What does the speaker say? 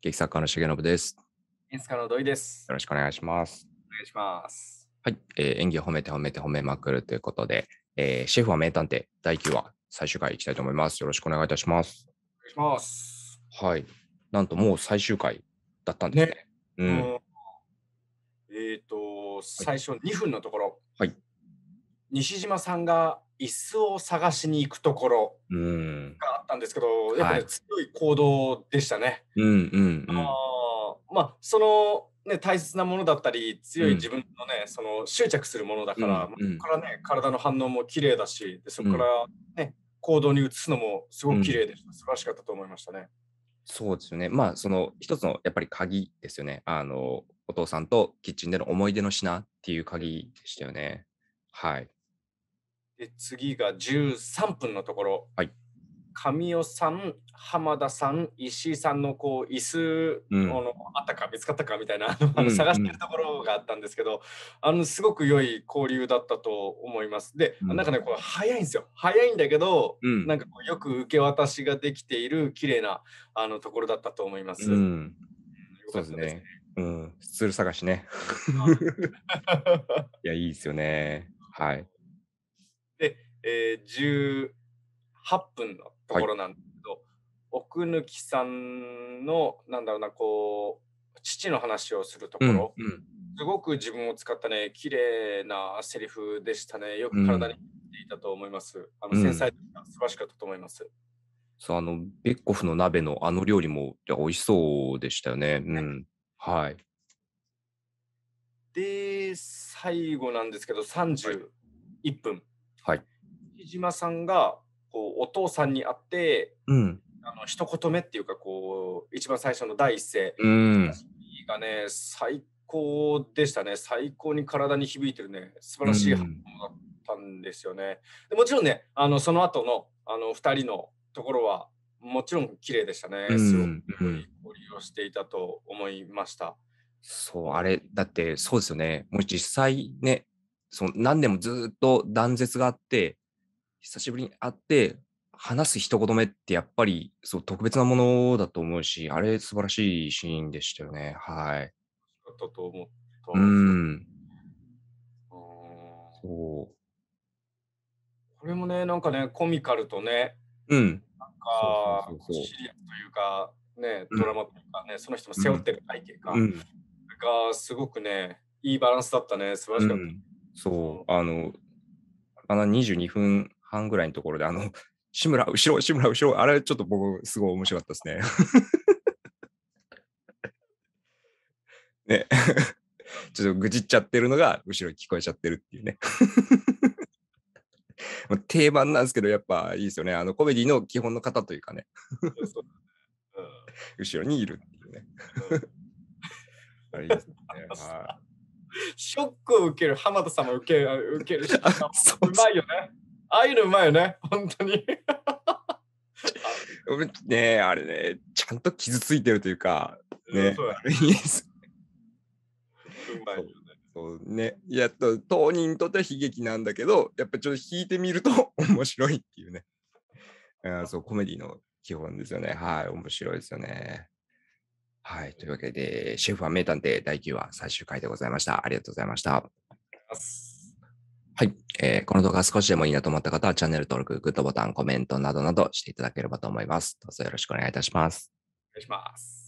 劇作家の重信です。演出家の土井です。よろしくお願いします。お願いします。はい、えー、演技を褒めて褒めて褒めまくるということで、えー、シェフは名探偵第9話最終回いきたいと思います。よろしくお願いいたします。お願いします。はい、なんともう最終回だったんですね。ねうん。えっ、ー、と、最初2分のところ。はい。西島さんが椅子を探しに行くところがったんですけど、やっぱり、ね、強い行動でしたね。うんあまあそのね、大切なものだったり強い自分のね、うん、その執着するものだから、うん、そこからね体の反応も綺麗だしでそこからね、うん、行動に移すのもすごく綺麗でした、素晴らしかったと思いましたね。そうですよねまあその一つのやっぱり鍵ですよねあのお父さんとキッチンでの思い出の品っていう鍵でしたよねはいで次が13分のところ、はい、神尾さん、浜田さん、石井さんのこう椅子、うん、のあったか見つかったかみたいな、あの探してるところがあったんですけど、あのすごく良い交流だったと思います。で、うん、なんかね、こ早いんですよ。早いんだけど、うん、なんかこうよく受け渡しができている綺麗なあなところだったと思います。うん、そうですね。うん、ツール探しね。いや、いいですよね。はい。で、えー、18分のところなんですけど、はい、奥貫さんのなんだろうなこう父の話をするところ、うんうん、すごく自分を使ったね綺麗なセリフでしたねよく体にいていたと思います、うん、あの繊細な素晴らしかったと思います、そうあのベッコフの鍋のあの料理も美味しそうでしたよね。うん、はい。で最後なんですけど31分。はい。木島さんがこうお父さんに会って、うん、あの一言目っていうかこう一番最初の第一声、うん、がね最高でしたね最高に体に響いてるね素晴らしい反応だったんですよね、うん、もちろんねあのその後のあの2人のところはもちろん綺麗でしたね、うすごくご利用していたと思いました。そう、あれ、だってそうですよね。もう実際ね、その何年もずっと断絶があって、久しぶりに会って話す一言目ってやっぱりそう特別なものだと思うし、あれ素晴らしいシーンでしたよね。はい。だったと思った。うん。そう。これもね、なんかね、コミカルとね、うん。なんか、シリアスというか、ね、ドラマとかね、うん、その人の背負ってる背景が、うん、がすごくね、いいバランスだったね、素晴らしかった。うん、そう、あの、あの22分半ぐらいのところで、あの、志村、後ろ、志村、後ろ、あれ、ちょっと僕、すごい面白かったですね。ね。ちょっとぐじっちゃってるのが、後ろに聞こえちゃってるっていうね。定番なんですけど、やっぱいいですよね。あの、コメディの基本の方というかね。後ろにいるっていうね。あいいですね。はい。ショックを受ける浜田さんも受ける受けるうまいよね。ああいうのうまいよね、本当に。ねえ、あれね、ちゃんと傷ついてるというか、ね、そうまいよね。そうね、いやと当人にとっては悲劇なんだけど、やっぱちょっと弾いてみると 面白いっていうね。あそうコメディの基本ですよね。はい、面白いですよね。はい、というわけで、シェフは名探偵第9話最終回でございました。ありがとうございました。はい、えー。この動画が少しでもいいなと思った方は、チャンネル登録、グッドボタン、コメントなどなどしていただければと思います。どうぞよろしくお願いいたします。お願いします。